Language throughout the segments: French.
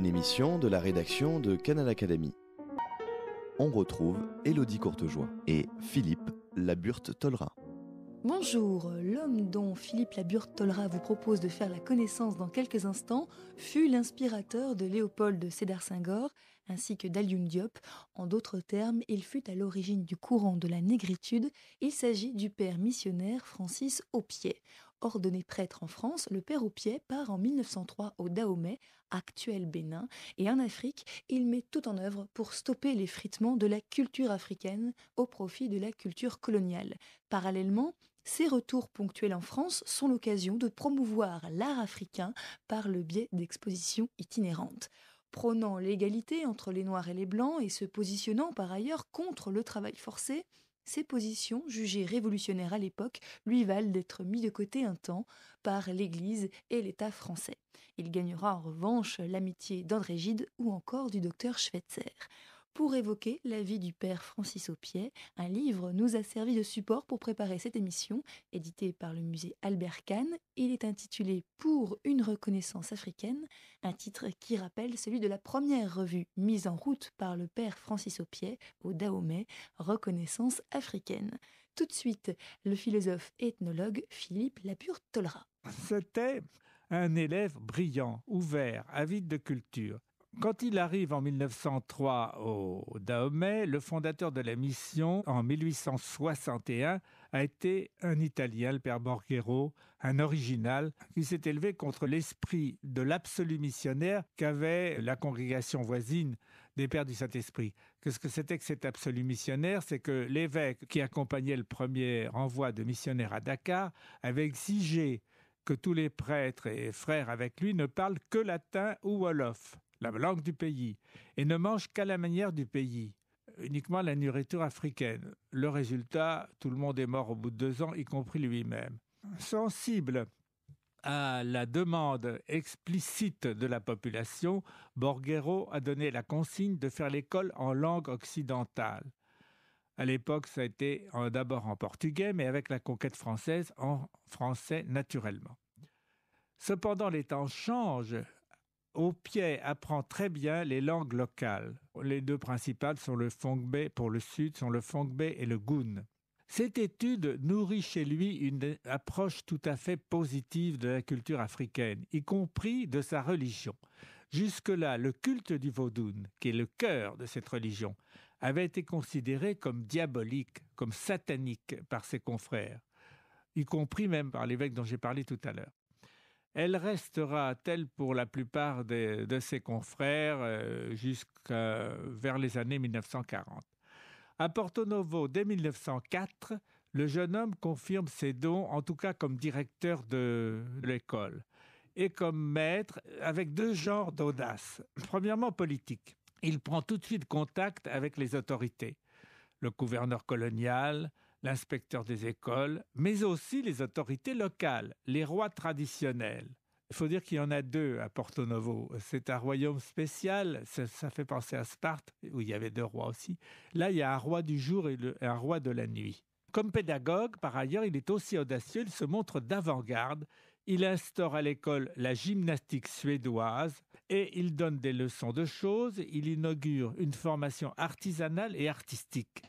Une émission de la rédaction de Canal Academy. On retrouve Élodie Courtejoie et Philippe Laburte-Tolra. Bonjour, l'homme dont Philippe Laburte-Tolra vous propose de faire la connaissance dans quelques instants fut l'inspirateur de Léopold Sédar Senghor ainsi que d'Alium Diop. En d'autres termes, il fut à l'origine du courant de la négritude. Il s'agit du père missionnaire Francis Aupier ordonné prêtre en France, le père pieds part en 1903 au Dahomey, actuel Bénin, et en Afrique, il met tout en œuvre pour stopper l'effritement de la culture africaine au profit de la culture coloniale. Parallèlement, ses retours ponctuels en France sont l'occasion de promouvoir l'art africain par le biais d'expositions itinérantes prônant l'égalité entre les Noirs et les Blancs et se positionnant par ailleurs contre le travail forcé, ses positions, jugées révolutionnaires à l'époque, lui valent d'être mis de côté un temps par l'Église et l'État français. Il gagnera en revanche l'amitié d'André Gide ou encore du docteur Schweitzer pour évoquer la vie du père Francis pied, Un livre nous a servi de support pour préparer cette émission, édité par le musée Albert Kahn. Il est intitulé Pour une reconnaissance africaine, un titre qui rappelle celui de la première revue mise en route par le père Francis Pied au Dahomey, Reconnaissance africaine. Tout de suite, le philosophe ethnologue Philippe Lapure-Tolera. C'était un élève brillant, ouvert, avide de culture quand il arrive en 1903 au Dahomey, le fondateur de la mission, en 1861, a été un Italien, le père Borghero, un original, qui s'est élevé contre l'esprit de l'absolu missionnaire qu'avait la congrégation voisine des Pères du Saint-Esprit. Qu'est-ce que c'était que cet absolu missionnaire C'est que l'évêque qui accompagnait le premier envoi de missionnaires à Dakar avait exigé que tous les prêtres et frères avec lui ne parlent que latin ou wolof la langue du pays, et ne mange qu'à la manière du pays, uniquement la nourriture africaine. Le résultat, tout le monde est mort au bout de deux ans, y compris lui-même. Sensible à la demande explicite de la population, Borguero a donné la consigne de faire l'école en langue occidentale. À l'époque, ça a été d'abord en portugais, mais avec la conquête française, en français naturellement. Cependant, les temps changent. Au pied, apprend très bien les langues locales. Les deux principales sont le Fongbe pour le sud, sont le Fongbe et le Goun. Cette étude nourrit chez lui une approche tout à fait positive de la culture africaine, y compris de sa religion. Jusque-là, le culte du Vaudoun, qui est le cœur de cette religion, avait été considéré comme diabolique, comme satanique par ses confrères, y compris même par l'évêque dont j'ai parlé tout à l'heure. Elle restera telle pour la plupart de ses confrères euh, jusqu'à vers les années 1940. À Porto Novo, dès 1904, le jeune homme confirme ses dons, en tout cas comme directeur de l'école et comme maître, avec deux genres d'audace. Premièrement, politique. Il prend tout de suite contact avec les autorités, le gouverneur colonial, l'inspecteur des écoles, mais aussi les autorités locales, les rois traditionnels. Il faut dire qu'il y en a deux à Porto Novo. C'est un royaume spécial, ça, fait penser à Sparte, où il y avait deux rois aussi. Là, il y a un roi du jour et un roi de la nuit. Comme pédagogue, par ailleurs, il est aussi audacieux, il se montre d'avant-garde. Il instaure à l'école la gymnastique suédoise et il donne des leçons de choses. Il inaugure une formation artisanale et artistique.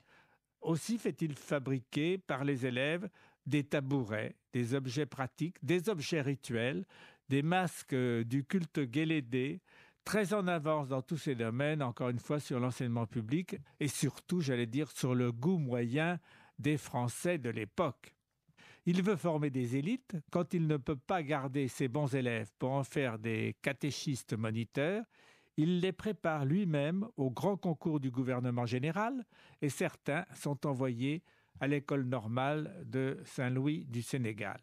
Aussi fait-il fabriquer par les élèves des tabourets, des objets pratiques, des objets rituels, des masques euh, du culte guélédé, très en avance dans tous ces domaines, encore une fois sur l'enseignement public et surtout, j'allais dire, sur le goût moyen des Français de l'époque. Il veut former des élites quand il ne peut pas garder ses bons élèves pour en faire des catéchistes moniteurs, il les prépare lui-même au grand concours du gouvernement général et certains sont envoyés à l'école normale de Saint-Louis du Sénégal.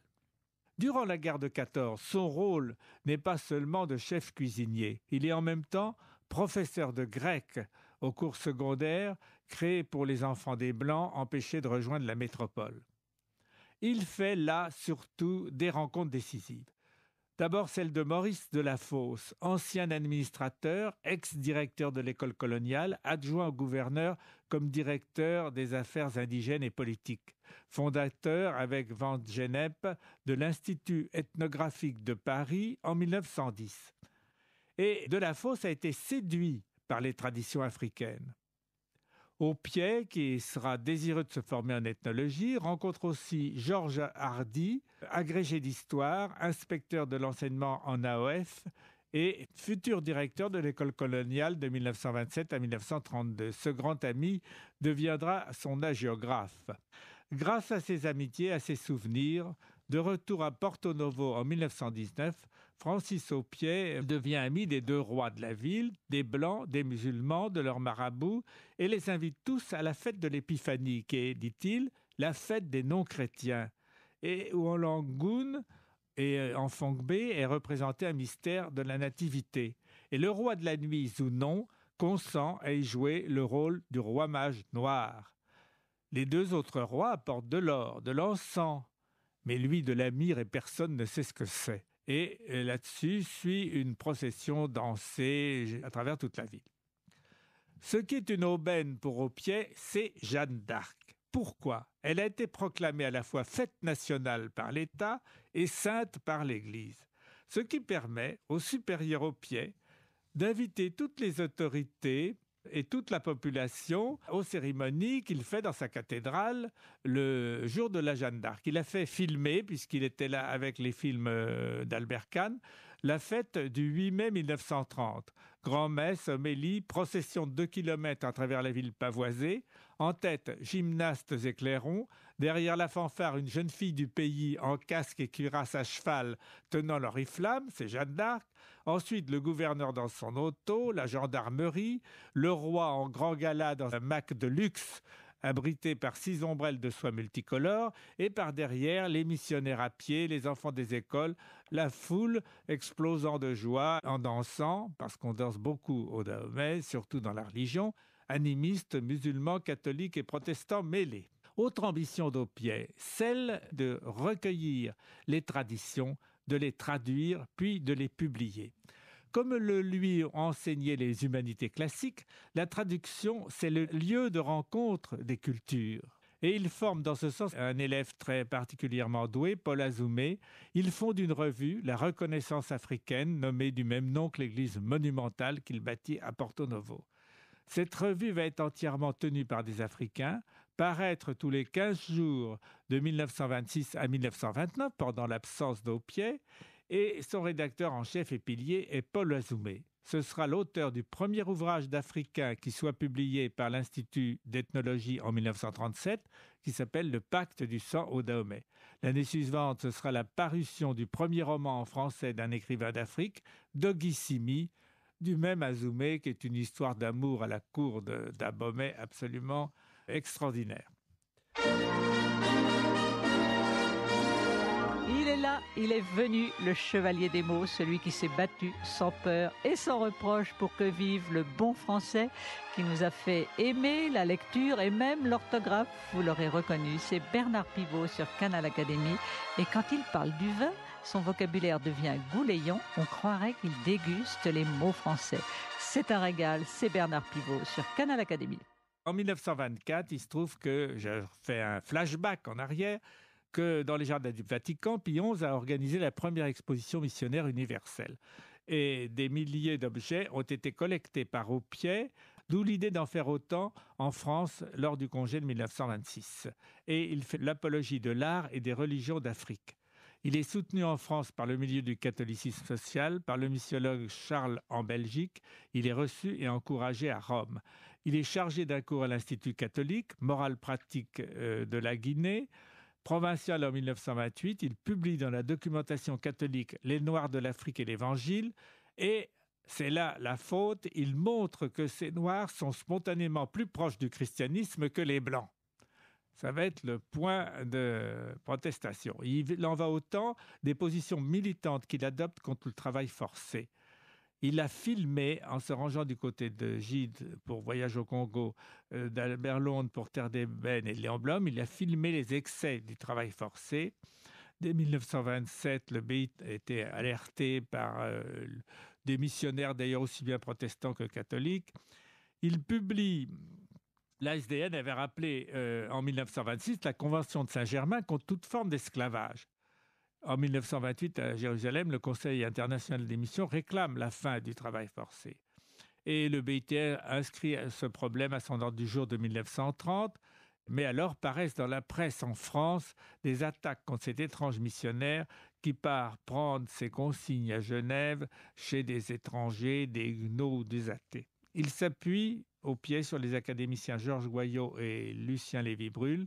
Durant la guerre de 14, son rôle n'est pas seulement de chef cuisinier, il est en même temps professeur de grec aux cours secondaires créés pour les enfants des Blancs empêchés de rejoindre la métropole. Il fait là surtout des rencontres décisives. D'abord celle de Maurice Delafosse, ancien administrateur, ex-directeur de l'école coloniale, adjoint au gouverneur comme directeur des affaires indigènes et politiques, fondateur avec Van Genep de l'Institut ethnographique de Paris en 1910. Et Delafosse a été séduit par les traditions africaines. Au pied, qui sera désireux de se former en ethnologie, rencontre aussi Georges Hardy, agrégé d'histoire, inspecteur de l'enseignement en AOF et futur directeur de l'école coloniale de 1927 à 1932. Ce grand ami deviendra son agéographe. Grâce à ses amitiés, à ses souvenirs, de retour à Porto Novo en 1919, Francis pied devient ami des deux rois de la ville, des Blancs, des musulmans, de leurs marabouts, et les invite tous à la fête de l'Épiphanie, qui est, dit-il, la fête des non-chrétiens, et où en Langoune et euh, en Fongbé est représenté un mystère de la nativité. Et le roi de la nuit, Zounon, consent à y jouer le rôle du roi mage noir. Les deux autres rois apportent de l'or, de l'encens, mais lui de la mire et personne ne sait ce que c'est. Et euh, là-dessus suit une procession dansée à travers toute la ville. Ce qui est une aubaine pour au pied, c'est Jeanne d'Arc. Pourquoi Elle a été proclamée à la fois fête nationale par l'État et sainte par l'Église, ce qui permet au supérieur pied d'inviter toutes les autorités et toute la population aux cérémonies qu'il fait dans sa cathédrale le jour de la Jeanne d'Arc. Il a fait filmer, puisqu'il était là avec les films euh, d'Albert Kahn, la fête du 8 mai 1930, grand-messe, homélie, procession de 2 km à travers la ville pavoisée, en tête gymnastes et clairons, derrière la fanfare une jeune fille du pays en casque et cuirasse à cheval tenant l'oriflamme, c'est Jeanne d'Arc, ensuite le gouverneur dans son auto, la gendarmerie, le roi en grand gala dans un mac de luxe abrité par six ombrelles de soie multicolores, et par derrière les missionnaires à pied, les enfants des écoles, la foule explosant de joie en dansant, parce qu'on danse beaucoup au Dahomey, surtout dans la religion, animistes, musulmans, catholiques et protestants mêlés. Autre ambition d'Aupier, celle de recueillir les traditions, de les traduire, puis de les publier. Comme le lui ont enseigné les humanités classiques, la traduction, c'est le lieu de rencontre des cultures. Et il forme dans ce sens un élève très particulièrement doué, Paul Azoumé. Ils fonde une revue, La Reconnaissance africaine, nommée du même nom que l'église monumentale qu'il bâtit à Porto Novo. Cette revue va être entièrement tenue par des Africains, paraître tous les 15 jours de 1926 à 1929 pendant l'absence d'Oupié et son rédacteur en chef et pilier est Paul Azoumé. Ce sera l'auteur du premier ouvrage d'Africain qui soit publié par l'Institut d'ethnologie en 1937, qui s'appelle Le pacte du sang au Dahomey. L'année suivante, ce sera la parution du premier roman en français d'un écrivain d'Afrique, Dogi Simi, du même Azoumé, qui est une histoire d'amour à la cour d'Abomey absolument extraordinaire. là, il est venu le chevalier des mots, celui qui s'est battu sans peur et sans reproche pour que vive le bon français qui nous a fait aimer la lecture et même l'orthographe. Vous l'aurez reconnu, c'est Bernard Pivot sur Canal Académie. Et quand il parle du vin, son vocabulaire devient gouléant, on croirait qu'il déguste les mots français. C'est un régal, c'est Bernard Pivot sur Canal Académie. En 1924, il se trouve que je fais un flashback en arrière que dans les jardins du Vatican, Pionze a organisé la première exposition missionnaire universelle. Et des milliers d'objets ont été collectés par au pied, d'où l'idée d'en faire autant en France lors du congé de 1926. Et il fait l'apologie de l'art et des religions d'Afrique. Il est soutenu en France par le milieu du catholicisme social, par le missiologue Charles en Belgique. Il est reçu et encouragé à Rome. Il est chargé d'un cours à l'Institut catholique, morale pratique euh, de la Guinée. Provincial en 1928, il publie dans la documentation catholique Les Noirs de l'Afrique et l'Évangile, et c'est là la faute, il montre que ces Noirs sont spontanément plus proches du christianisme que les Blancs. Ça va être le point de protestation. Il en va autant des positions militantes qu'il adopte contre le travail forcé. Il a filmé, en se rangeant du côté de Gide pour Voyage au Congo, euh, d'Albert Londres pour Terre des d'Ébène et de Léon Blum, il a filmé les excès du travail forcé. Dès 1927, le a était alerté par euh, des missionnaires, d'ailleurs aussi bien protestants que catholiques. Il publie L'ASDN avait rappelé euh, en 1926 la Convention de Saint-Germain contre toute forme d'esclavage. En 1928, à Jérusalem, le Conseil international des missions réclame la fin du travail forcé. Et le BIT inscrit ce problème à son ordre du jour de 1930. Mais alors paraissent dans la presse en France des attaques contre cet étrange missionnaire qui part prendre ses consignes à Genève chez des étrangers, des gnos ou des athées. Il s'appuie au pied sur les académiciens Georges Goyot et Lucien Lévy-Brulle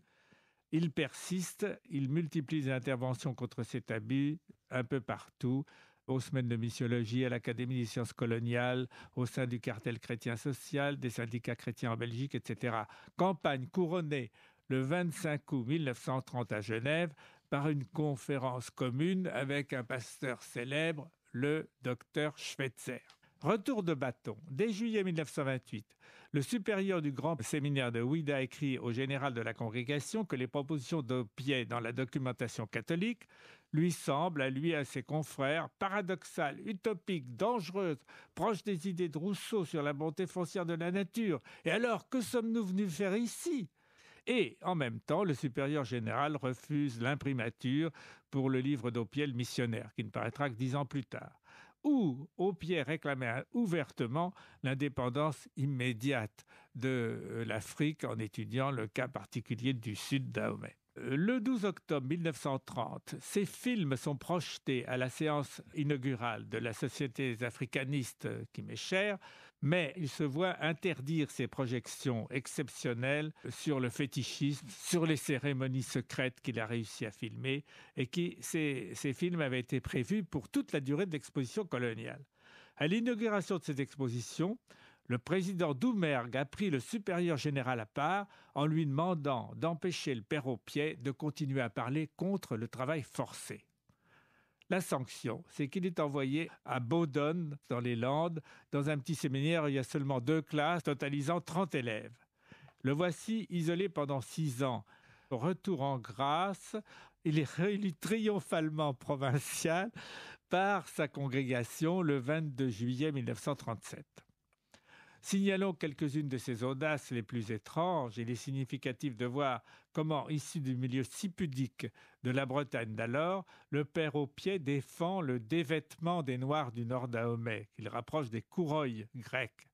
il persiste, il multiplie les interventions contre cet abus un peu partout, aux semaines de missiologie, à l'Académie des sciences coloniales, au sein du cartel chrétien social, des syndicats chrétiens en Belgique, etc. Campagne couronnée le 25 août 1930 à Genève par une conférence commune avec un pasteur célèbre, le docteur Schweitzer. Retour de bâton. Dès juillet 1928, le supérieur du grand séminaire de Ouida écrit au général de la congrégation que les propositions de dans la documentation catholique lui semblent, à lui et à ses confrères, paradoxales, utopiques, dangereuses, proches des idées de Rousseau sur la bonté foncière de la nature. Et alors, que sommes-nous venus faire ici et en même temps, le supérieur général refuse l'imprimature pour le livre d'Opiel missionnaire, qui ne paraîtra que dix ans plus tard où Pierre réclamait ouvertement l'indépendance immédiate de euh, l'Afrique en étudiant le cas particulier du sud d'Ahomey. Euh, le 12 octobre 1930, ces films sont projetés à la séance inaugurale de la Société africanistes euh, qui m'est chère, mais il se voit interdire ses projections exceptionnelles sur le fétichisme, sur les cérémonies secrètes qu'il a réussi à filmer, et qui ces, films avaient été prévus pour toute la durée de l'exposition coloniale. À l'inauguration de cette exposition, le président Doumergue a pris le supérieur général à part en lui demandant d'empêcher le père au pied de continuer à parler contre le travail forcé la sanction, c'est qu'il est envoyé à Bowdon, dans les Landes, dans un petit séminaire où il y a seulement deux classes, totalisant 30 élèves. Le voici isolé pendant six ans. Retour en grâce, il est réélu triomphalement provincial par sa congrégation le 22 juillet 1937. Signalons quelques-unes de ses audaces les plus étranges. Il est significatif de voir comment, issu du milieu si pudique de la Bretagne d'alors, le père aux pieds défend le dévêtement des Noirs du Nord d'Ahomey, qu'il rapproche des couroilles grecques.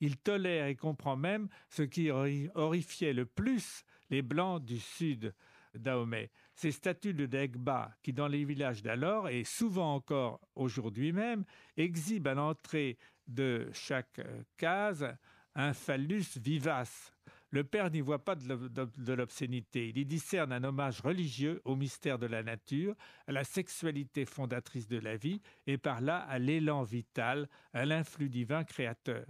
Il tolère et comprend même ce qui horrifiait le plus les Blancs du Sud d'Ahomey. Ces statues de Degba, qui dans les villages d'alors et souvent encore aujourd'hui même, exhibent à l'entrée de chaque euh, case un phallus vivace. Le père n'y voit pas de l'obscénité, il y discerne un hommage religieux au mystère de la nature, à la sexualité fondatrice de la vie, et par là à l'élan vital, à l'influx divin créateur.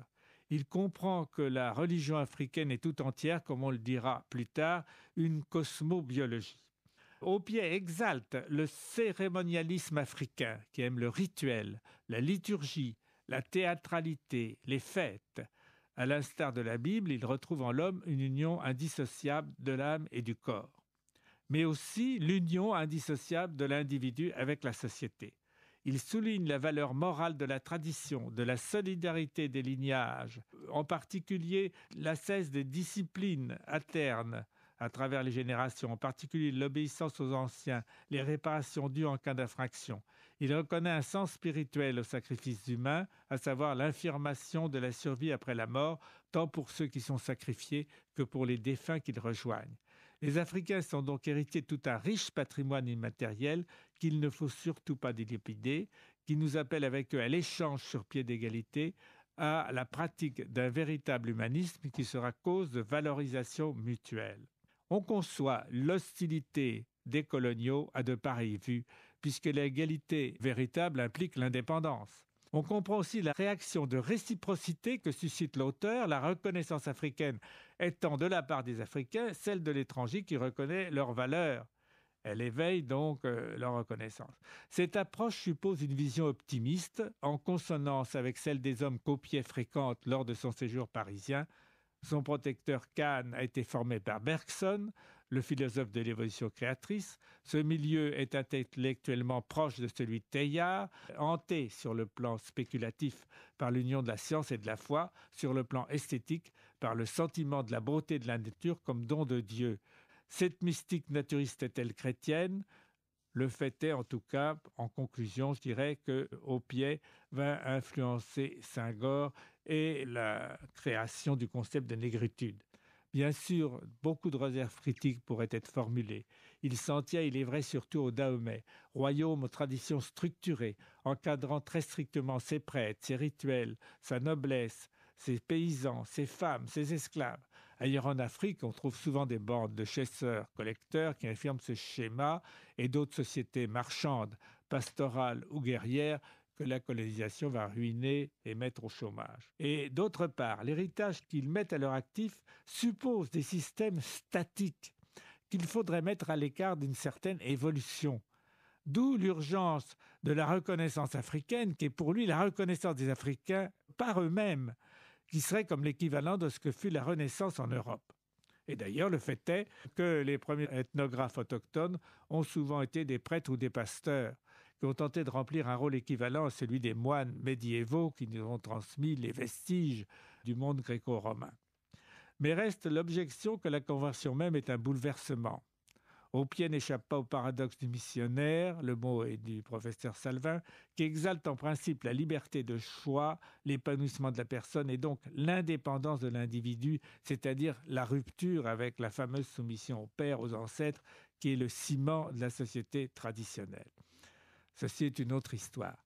Il comprend que la religion africaine est tout entière, comme on le dira plus tard, une cosmobiologie. au pied exalte le cérémonialisme africain, qui aime le rituel, la liturgie, la théâtralité, les fêtes. À l'instar de la Bible, il retrouve en l'homme une union indissociable de l'âme et du corps, mais aussi l'union indissociable de l'individu avec la société. Il souligne la valeur morale de la tradition, de la solidarité des lignages, en particulier la cesse des disciplines internes à travers les générations, en particulier l'obéissance aux anciens, les réparations dues en cas d'infraction. Il reconnaît un sens spirituel au sacrifice humain, à savoir l'infirmation de la survie après la mort, tant pour ceux qui sont sacrifiés que pour les défunts qu'ils rejoignent. Les Africains sont donc héritiers de tout un riche patrimoine immatériel qu'il ne faut surtout pas délipider, qui nous appelle avec eux à l'échange sur pied d'égalité, à la pratique d'un véritable humanisme qui sera cause de valorisation mutuelle. On conçoit l'hostilité des coloniaux à de pareilles vues, puisque l'égalité véritable implique l'indépendance. On comprend aussi la réaction de réciprocité que suscite l'auteur, la reconnaissance africaine étant de la part des Africains celle de l'étranger qui reconnaît leur valeur. Elle éveille donc euh, leur reconnaissance. Cette approche suppose une vision optimiste, en consonance avec celle des hommes copiés fréquente lors de son séjour parisien. Son protecteur Kahn a été formé par Bergson, le philosophe de l'évolution créatrice. Ce milieu est intellectuellement proche de celui de Teilhard, hanté sur le plan spéculatif par l'union de la science et de la foi, sur le plan esthétique par le sentiment de la beauté de la nature comme don de Dieu. Cette mystique naturiste est-elle chrétienne le fait est, en tout cas, en conclusion, je dirais que pied va influencer saint Senghor et la création du concept de négritude. Bien sûr, beaucoup de réserves critiques pourraient être formulées. Il s'en tient, il est vrai, surtout au Dahomey, royaume aux traditions structurées, encadrant très strictement ses prêtres, ses rituels, sa noblesse, ses paysans, ses femmes, ses esclaves. Ailleurs en Afrique, on trouve souvent des bandes de chasseurs-collecteurs qui infirment ce schéma et d'autres sociétés marchandes, pastorales ou guerrières que la colonisation va ruiner et mettre au chômage. Et d'autre part, l'héritage qu'ils mettent à leur actif suppose des systèmes statiques qu'il faudrait mettre à l'écart d'une certaine évolution. D'où l'urgence de la reconnaissance africaine, qui est pour lui la reconnaissance des Africains par eux-mêmes, qui serait comme l'équivalent de ce que fut la Renaissance en Europe. Et d'ailleurs, le fait est que les premiers ethnographes autochtones ont souvent été des prêtres ou des pasteurs qui ont tenté de remplir un rôle équivalent à celui des moines médiévaux qui nous ont transmis les vestiges du monde gréco-romain. Mais reste l'objection que la conversion même est un bouleversement. Au pied n'échappe pas au paradoxe du missionnaire, le mot est du professeur Salvin, qui exalte en principe la liberté de choix, l'épanouissement de la personne et donc l'indépendance de l'individu, c'est-à-dire la rupture avec la fameuse soumission au père, aux ancêtres, qui est le ciment de la société traditionnelle. Ceci est une autre histoire.